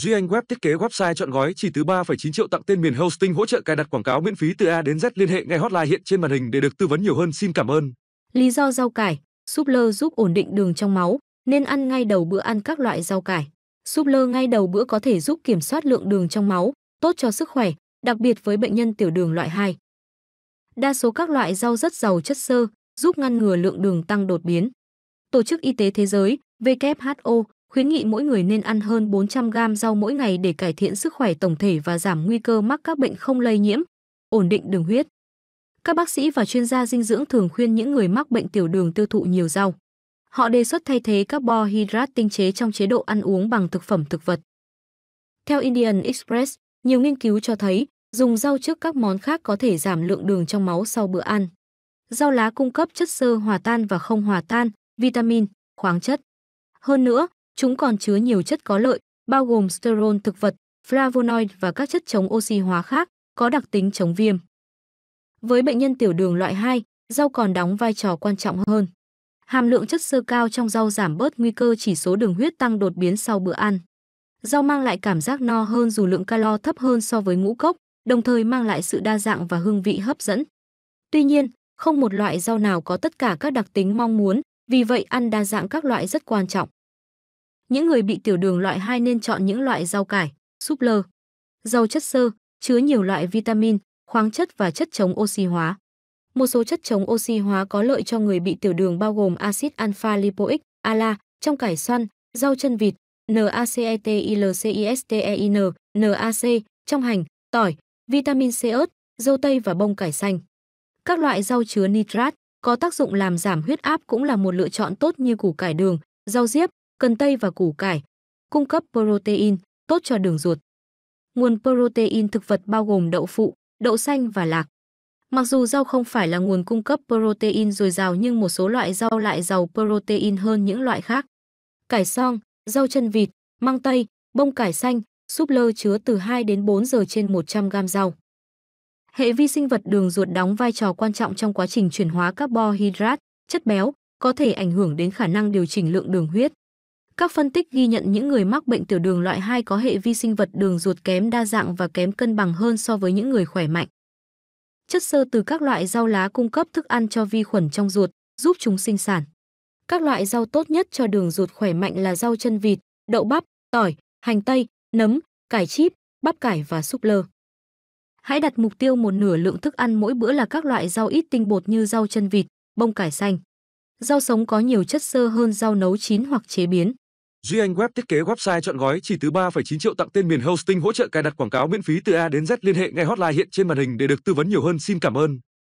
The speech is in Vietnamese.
Duy Anh Web thiết kế website chọn gói chỉ từ 3,9 triệu tặng tên miền hosting hỗ trợ cài đặt quảng cáo miễn phí từ A đến Z liên hệ ngay hotline hiện trên màn hình để được tư vấn nhiều hơn. Xin cảm ơn. Lý do rau cải, súp lơ giúp ổn định đường trong máu, nên ăn ngay đầu bữa ăn các loại rau cải. Súp lơ ngay đầu bữa có thể giúp kiểm soát lượng đường trong máu, tốt cho sức khỏe, đặc biệt với bệnh nhân tiểu đường loại 2. Đa số các loại rau rất giàu chất xơ, giúp ngăn ngừa lượng đường tăng đột biến. Tổ chức Y tế Thế giới WHO khuyến nghị mỗi người nên ăn hơn 400 gram rau mỗi ngày để cải thiện sức khỏe tổng thể và giảm nguy cơ mắc các bệnh không lây nhiễm, ổn định đường huyết. Các bác sĩ và chuyên gia dinh dưỡng thường khuyên những người mắc bệnh tiểu đường tiêu thụ nhiều rau. Họ đề xuất thay thế hydrat tinh chế trong chế độ ăn uống bằng thực phẩm thực vật. Theo Indian Express, nhiều nghiên cứu cho thấy dùng rau trước các món khác có thể giảm lượng đường trong máu sau bữa ăn. Rau lá cung cấp chất xơ hòa tan và không hòa tan, vitamin, khoáng chất. Hơn nữa, Chúng còn chứa nhiều chất có lợi, bao gồm sterol thực vật, flavonoid và các chất chống oxy hóa khác, có đặc tính chống viêm. Với bệnh nhân tiểu đường loại 2, rau còn đóng vai trò quan trọng hơn. Hàm lượng chất xơ cao trong rau giảm bớt nguy cơ chỉ số đường huyết tăng đột biến sau bữa ăn. Rau mang lại cảm giác no hơn dù lượng calo thấp hơn so với ngũ cốc, đồng thời mang lại sự đa dạng và hương vị hấp dẫn. Tuy nhiên, không một loại rau nào có tất cả các đặc tính mong muốn, vì vậy ăn đa dạng các loại rất quan trọng. Những người bị tiểu đường loại 2 nên chọn những loại rau cải, súp lơ. Rau chất xơ, chứa nhiều loại vitamin, khoáng chất và chất chống oxy hóa. Một số chất chống oxy hóa có lợi cho người bị tiểu đường bao gồm axit alpha lipoic, ALA, trong cải xoăn, rau chân vịt, NACETILCISTEIN, NAC, trong hành, tỏi, vitamin C ớt, dâu tây và bông cải xanh. Các loại rau chứa nitrat có tác dụng làm giảm huyết áp cũng là một lựa chọn tốt như củ cải đường, rau diếp, cần tây và củ cải, cung cấp protein, tốt cho đường ruột. Nguồn protein thực vật bao gồm đậu phụ, đậu xanh và lạc. Mặc dù rau không phải là nguồn cung cấp protein dồi dào nhưng một số loại rau lại giàu protein hơn những loại khác. Cải song, rau chân vịt, măng tây, bông cải xanh, súp lơ chứa từ 2 đến 4 giờ trên 100 gam rau. Hệ vi sinh vật đường ruột đóng vai trò quan trọng trong quá trình chuyển hóa carbohydrate, chất béo, có thể ảnh hưởng đến khả năng điều chỉnh lượng đường huyết. Các phân tích ghi nhận những người mắc bệnh tiểu đường loại 2 có hệ vi sinh vật đường ruột kém đa dạng và kém cân bằng hơn so với những người khỏe mạnh. Chất xơ từ các loại rau lá cung cấp thức ăn cho vi khuẩn trong ruột, giúp chúng sinh sản. Các loại rau tốt nhất cho đường ruột khỏe mạnh là rau chân vịt, đậu bắp, tỏi, hành tây, nấm, cải chip, bắp cải và súp lơ. Hãy đặt mục tiêu một nửa lượng thức ăn mỗi bữa là các loại rau ít tinh bột như rau chân vịt, bông cải xanh. Rau sống có nhiều chất xơ hơn rau nấu chín hoặc chế biến. Duy Anh Web thiết kế website chọn gói chỉ từ 3,9 triệu tặng tên miền hosting hỗ trợ cài đặt quảng cáo miễn phí từ A đến Z liên hệ ngay hotline hiện trên màn hình để được tư vấn nhiều hơn. Xin cảm ơn.